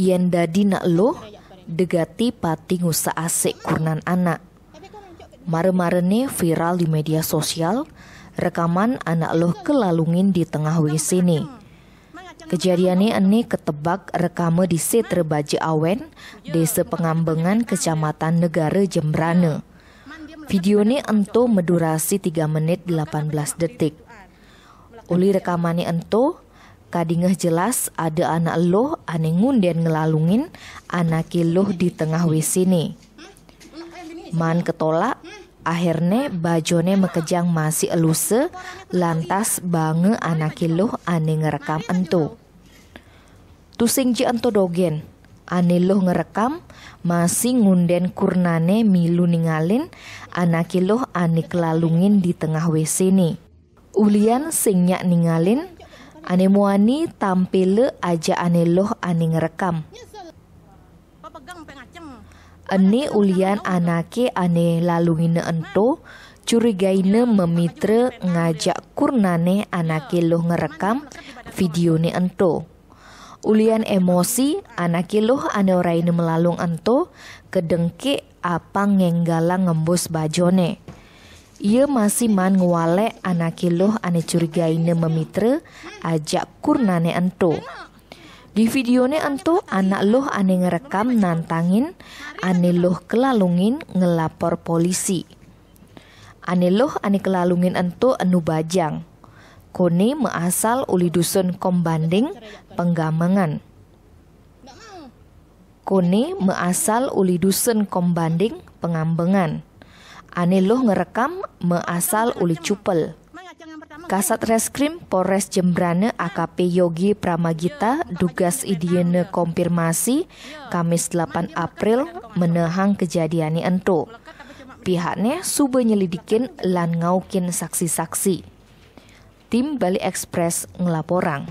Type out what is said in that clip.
yen dadi nak lo degati pati ngusa asik kurnan anak. Mare-marene viral di media sosial, rekaman anak loh kelalungin di tengah WC ne. Kejadiannya ini ketebak rekame di Setre Baji Awen, Desa Pengambengan, Kecamatan Negara Jembrane. Video ini ento medurasi 3 menit 18 detik. Uli rekamannya ento, Kadingeh jelas ada anak loh ane ngunden ngelalungin anak loh di tengah ini. Man ketolak, akhirnya bajone mekejang masih eluse, lantas bange anak loh ane ngerekam entu. Tusing je entu dogen, ane loh ngerekam, masih ngunden kurnane milu ningalin, anak loh ane kelalungin di tengah ini. Ulian singnya ningalin Ane muani tampil aja ane loh ane ngerekam. Ane ulian anake ane laluine ento, curigaine memitre ngajak kurnane anake loh ngerekam videone ento. Ulian emosi anake loh ane oraine melalung ento, kedengke apa ngenggala ngembus bajone. Ia masih man ngewale anakiloh ane curigaine memitre ajak kurnane ento. Di videone ento anak loh ane ngerekam nantangin, ane loh kelalungin ngelapor polisi. Ane loh ane kelalungin ento anu bajang. Kone measal uli dusun kombanding penggamangan. Kone measal uli dusun kombanding pengambengan. Ane loh ngerekam measal uli cupel. Kasat Reskrim Polres Jembrane AKP Yogi Pramagita dugas idiene konfirmasi Kamis 8 April menehang kejadiannya ento. Pihaknya sube nyelidikin lan ngaukin saksi-saksi. Tim Bali Express ngelaporang.